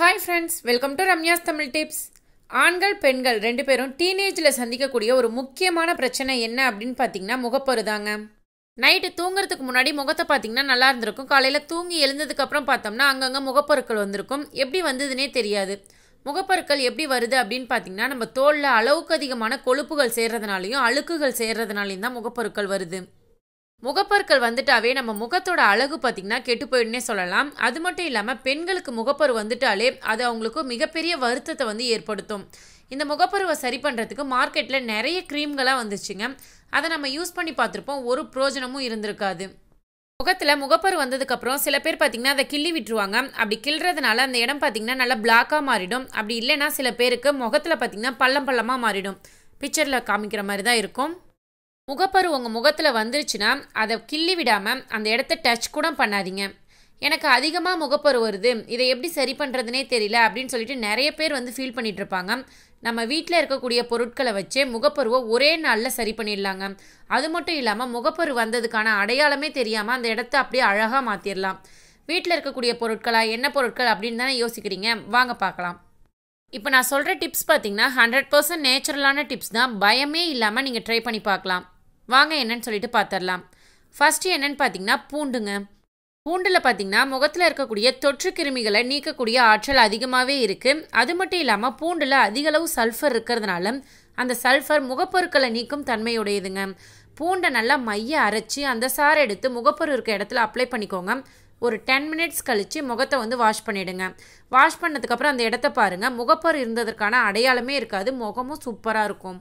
hi friends welcome to Ramya's Tamil tips ஆண்கள் பெண்கள் ரெண்டு பேரும் டீனேஜில் சந்திக்கக்கூடிய ஒரு முக்கியமான பிரச்சனை என்ன அப்படின்னு பார்த்தீங்கன்னா முகப்பரு தாங்க நைட்டு தூங்குறதுக்கு முன்னாடி முகத்தை பார்த்தீங்கன்னா நல்லா இருந்திருக்கும் காலையில் தூங்கி எழுந்ததுக்கப்புறம் பார்த்தோம்னா அங்கங்கே முகப்பருக்கள் வந்திருக்கும் எப்படி வந்ததுன்னே தெரியாது முகப்பருக்கள் எப்படி வருது அப்படின்னு பார்த்தீங்கன்னா நம்ம தோளில் அளவுக்கு அதிகமான கொழுப்புகள் சேர்றதுனாலையும் அழுக்குகள் சேர்றதுனாலையும் தான் முகப்பருக்கள் வருது முகப்பற்கள் வந்துட்டாவே நம்ம முகத்தோட அழகு பார்த்திங்கன்னா கெட்டு போயிடுனே சொல்லலாம் அது மட்டும் இல்லாமல் பெண்களுக்கு முகப்பரு வந்துட்டாலே அது அவங்களுக்கு மிகப்பெரிய வருத்தத்தை வந்து ஏற்படுத்தும் இந்த முகப்பருவை சரி பண்ணுறதுக்கு மார்க்கெட்டில் நிறைய க்ரீம்களாக வந்துச்சுங்க அதை நம்ம யூஸ் பண்ணி பார்த்துருப்போம் ஒரு பிரயோஜனமும் இருந்திருக்காது முகத்தில் முகப்பரு வந்ததுக்கப்புறம் சில பேர் பார்த்திங்கன்னா அதை கிள்ளி விட்டுருவாங்க அப்படி கிள்றதுனால அந்த இடம் பார்த்திங்கன்னா நல்லா பிளாக்காக மாறிடும் அப்படி இல்லைன்னா சில பேருக்கு முகத்தில் பார்த்திங்கன்னா பள்ளம் பள்ளமாக மாறிடும் பிக்சரில் காமிக்கிற மாதிரி தான் இருக்கும் முகப்பரு உங்கள் முகத்தில் வந்துருச்சுன்னா அதை கிள்ளி விடாமல் அந்த இடத்த டச் கூட பண்ணாதீங்க எனக்கு அதிகமாக முகப்பரு வருது இதை எப்படி சரி பண்ணுறதுனே தெரியல அப்படின்னு சொல்லிட்டு நிறைய பேர் வந்து ஃபீல் பண்ணிகிட்டு இருப்பாங்க நம்ம வீட்டில் இருக்கக்கூடிய பொருட்களை வச்சு முகப்பருவை ஒரே நாளில் சரி பண்ணிடலாங்க அது மட்டும் இல்லாமல் முகப்பரு வந்ததுக்கான அடையாளமே தெரியாமல் அந்த இடத்த அப்படியே அழகாக மாற்றிடலாம் வீட்டில் இருக்கக்கூடிய பொருட்களா என்ன பொருட்கள் அப்படின்னு தானே யோசிக்கிறீங்க வாங்க பார்க்கலாம் இப்போ நான் சொல்கிற டிப்ஸ் பார்த்தீங்கன்னா ஹண்ட்ரட் பர்சன்ட் நேச்சுரலான டிப்ஸ் தான் பயமே இல்லாமல் நீங்கள் ட்ரை பண்ணி பார்க்கலாம் வாங்க என்னன்னு சொல்லிட்டு பார்த்துடலாம் ஃபஸ்ட்டு என்னன்னு பார்த்தீங்கன்னா பூண்டுங்க பூண்டில் பார்த்தீங்கன்னா முகத்தில் இருக்கக்கூடிய தொற்று கிருமிகளை நீக்கக்கூடிய ஆற்றல் அதிகமாகவே இருக்குது அது மட்டும் இல்லாமல் பூண்டில் அதிகளவு சல்ஃபர் இருக்கிறதுனால அந்த சல்ஃபர் முகப்பொருட்களை நீக்கும் தன்மையுடையதுங்க பூண்டை நல்லா மைய அரைச்சி அந்த சாரை எடுத்து முகப்பொரு இருக்க இடத்துல அப்ளை பண்ணிக்கோங்க ஒரு டென் மினிட்ஸ் கழித்து முகத்தை வந்து வாஷ் பண்ணிவிடுங்க வாஷ் பண்ணதுக்கப்புறம் அந்த இடத்த பாருங்கள் முகப்பொரு இருந்ததற்கான அடையாளமே இருக்காது முகமும் சூப்பராக இருக்கும்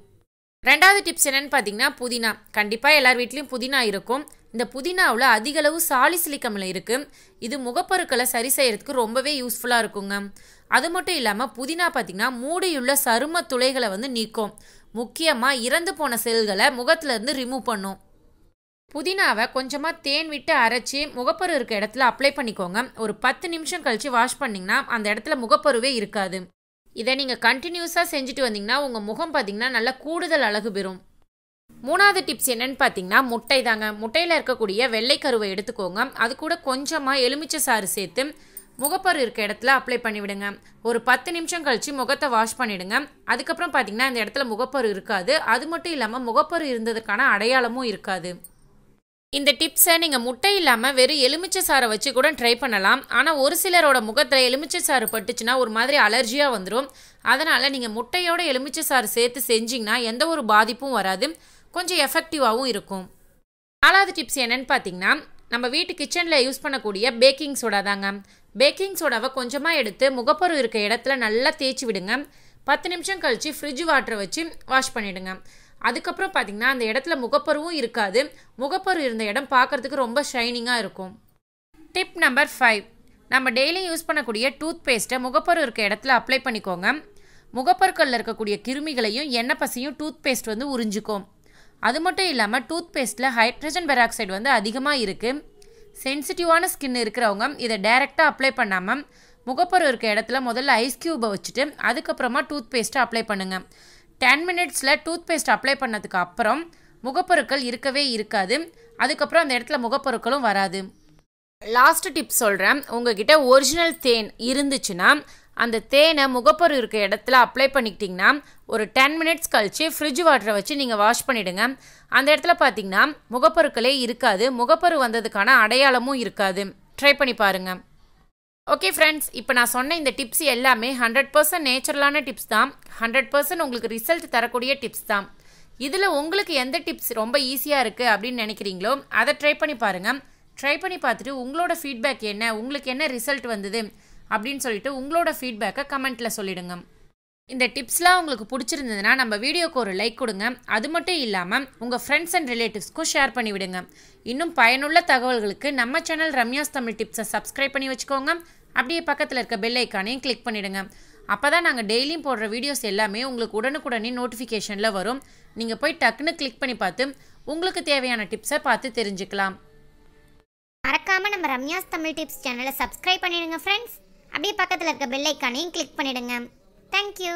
ரெண்டாவது டிப்ஸ் என்னென்னு பார்த்தீங்கன்னா புதினா கண்டிப்பாக எல்லார் வீட்லேயும் புதினா இருக்கும் இந்த புதினாவில் அதிகளவு சாலிசிலிக் அமிலம் இருக்குது இது முகப்பருக்களை சரி செய்கிறதுக்கு ரொம்பவே யூஸ்ஃபுல்லாக இருக்குங்க அது மட்டும் இல்லாமல் புதினா பார்த்திங்கன்னா மூடியுள்ள சரும துளைகளை வந்து நீக்கும் முக்கியமாக இறந்து போன செல்களை முகத்துலேருந்து ரிமூவ் பண்ணும் புதினாவை கொஞ்சமாக தேன் விட்டு அரைச்சி முகப்பரு இருக்க இடத்துல அப்ளை பண்ணிக்கோங்க ஒரு பத்து நிமிஷம் கழித்து வாஷ் பண்ணிங்கன்னா அந்த இடத்துல முகப்பருவே இருக்காது இதை நீங்கள் கண்டினியூஸாக செஞ்சுட்டு வந்தீங்கன்னா உங்கள் முகம் பார்த்திங்கன்னா நல்லா கூடுதல் அழகு பெறும் மூணாவது டிப்ஸ் என்னன்னு பார்த்தீங்கன்னா முட்டை தாங்க முட்டையில் இருக்கக்கூடிய வெள்ளை கருவை எடுத்துக்கோங்க அது கூட கொஞ்சமாக எலுமிச்சை சாறு சேர்த்து முகப்பரு இருக்க இடத்துல அப்ளை பண்ணிவிடுங்க ஒரு பத்து நிமிஷம் கழித்து முகத்தை வாஷ் பண்ணிவிடுங்க அதுக்கப்புறம் பார்த்தீங்கன்னா இந்த இடத்துல முகப்பரு இருக்காது அது மட்டும் இல்லாமல் முகப்பரு இருந்ததுக்கான அடையாளமும் இருக்காது இந்த டிப்ஸை நீங்கள் முட்டை இல்லாமல் வெறும் எலுமிச்சை சாரை வச்சு கூட ட்ரை பண்ணலாம் ஆனால் ஒரு சிலரோட முகத்தில் எலுமிச்சை சாறு பட்டுச்சுன்னா ஒரு மாதிரி அலர்ஜியாக வந்துடும் அதனால் நீங்கள் முட்டையோட எலுமிச்சை சாறு சேர்த்து செஞ்சிங்கன்னா எந்த ஒரு பாதிப்பும் வராது கொஞ்சம் எஃபெக்டிவாகவும் இருக்கும் நாலாவது டிப்ஸ் என்னென்னு பார்த்தீங்கன்னா நம்ம வீட்டு கிச்சனில் யூஸ் பண்ணக்கூடிய பேக்கிங் சோடா தாங்க பேக்கிங் சோடாவை கொஞ்சமாக எடுத்து முகப்பரு இருக்க இடத்துல நல்லா தேய்ச்சி விடுங்க பத்து நிமிஷம் கழித்து ஃப்ரிட்ஜ் வாட்டரை வச்சு வாஷ் பண்ணிவிடுங்க அதுக்கப்புறம் பார்த்தீங்கன்னா அந்த இடத்துல முகப்பருவும் இருக்காது முகப்பரு இருந்த இடம் பார்க்குறதுக்கு ரொம்ப ஷைனிங்காக இருக்கும் டிப் நம்பர் ஃபைவ் நம்ம டெய்லி யூஸ் பண்ணக்கூடிய டூத் பேஸ்ட்டை முகப்பரு இருக்க இடத்துல அப்ளை பண்ணிக்கோங்க முகப்பருக்கல்ல இருக்கக்கூடிய கிருமிகளையும் எண்ணெய் பசையும் டூத் பேஸ்ட் வந்து உறிஞ்சிக்கும் அது மட்டும் இல்லாமல் டூத் பேஸ்ட்டில் ஹைட்ரஜன் பெராக்சைடு வந்து அதிகமாக இருக்குது சென்சிட்டிவான ஸ்கின் இருக்கிறவங்க இதை டைரெக்டாக அப்ளை பண்ணாமல் முகப்பரு இருக்க இடத்துல முதல்ல ஐஸ் க்யூபை வச்சுட்டு அதுக்கப்புறமா டூத் பேஸ்ட்டை அப்ளை பண்ணுங்கள் டென் மினிட்ஸில் டூத் பேஸ்ட் அப்ளை பண்ணதுக்கு அப்புறம் முகப்பொருட்கள் இருக்கவே இருக்காது அதுக்கப்புறம் அந்த இடத்துல முகப்பொருட்களும் வராது லாஸ்ட் டிப் சொல்கிறேன் உங்ககிட்ட ஒரிஜினல் தேன் இருந்துச்சுன்னா அந்த தேனை முகப்பொரு இருக்க இடத்துல அப்ளை பண்ணிக்கிட்டிங்கன்னா ஒரு டென் மினிட்ஸ் கழித்து ஃப்ரிட்ஜ் வாட்டரை வச்சு நீங்கள் வாஷ் பண்ணிவிடுங்க அந்த இடத்துல பார்த்தீங்கன்னா முகப்பொருட்களே இருக்காது முகப்பரு வந்ததுக்கான அடையாளமும் இருக்காது ட்ரை பண்ணி பாருங்கள் ஓகே ஃப்ரெண்ட்ஸ் இப்போ நான் சொன்ன இந்த டிப்ஸ் எல்லாமே ஹண்ட்ரட் பர்சன்ட் நேச்சுரலான டிப்ஸ் தான் ஹண்ட்ரட் பர்சன்ட் உங்களுக்கு ரிசல்ட் தரக்கூடிய டிப்ஸ் தான் இதில் உங்களுக்கு எந்த டிப்ஸ் ரொம்ப ஈஸியாக இருக்குது அப்படின்னு நினைக்கிறீங்களோ அதை ட்ரை பண்ணி பாருங்கள் ட்ரை பண்ணி பார்த்துட்டு உங்களோட ஃபீட்பேக் என்ன உங்களுக்கு என்ன ரிசல்ட் வந்தது அப்படின்னு சொல்லிட்டு உங்களோட ஃபீட்பேக்கை கமெண்ட்டில் சொல்லிடுங்க இந்த டிப்ஸ்லாம் உங்களுக்கு பிடிச்சிருந்ததுன்னா நம்ம வீடியோக்கு ஒரு லைக் கொடுங்க அது மட்டும் இல்லாமல் உங்கள் ஃப்ரெண்ட்ஸ் அண்ட் ரிலேட்டிவ்ஸ்க்கும் ஷேர் பண்ணி விடுங்க இன்னும் பயனுள்ள தகவல்களுக்கு நம்ம சேனல் ரம்யாஸ் தமிழ் டிப்ஸை சப்ஸ்கிரைப் பண்ணி வச்சுக்கோங்க அப்படியே பக்கத்தில் இருக்க பெல் ஐக்கானையும் கிளிக் பண்ணிவிடுங்க அப்போ தான் நாங்கள் டெய்லியும் போடுற வீடியோஸ் எல்லாமே உங்களுக்கு உடனுக்குடனே நோட்டிஃபிகேஷனில் வரும் நீங்கள் போய் டக்குன்னு கிளிக் பண்ணி பார்த்து உங்களுக்கு தேவையான டிப்ஸை பார்த்து தெரிஞ்சுக்கலாம் மறக்காமல் நம்ம ரம்யாஸ் தமிழ் டிப்ஸ் சேனலை சப்ஸ்கிரைப் பண்ணிவிடுங்க ஃப்ரெண்ட்ஸ் அப்படியே பக்கத்தில் இருக்க பெல் ஐக்கானையும் கிளிக் பண்ணிவிடுங்க தேங்க்யூ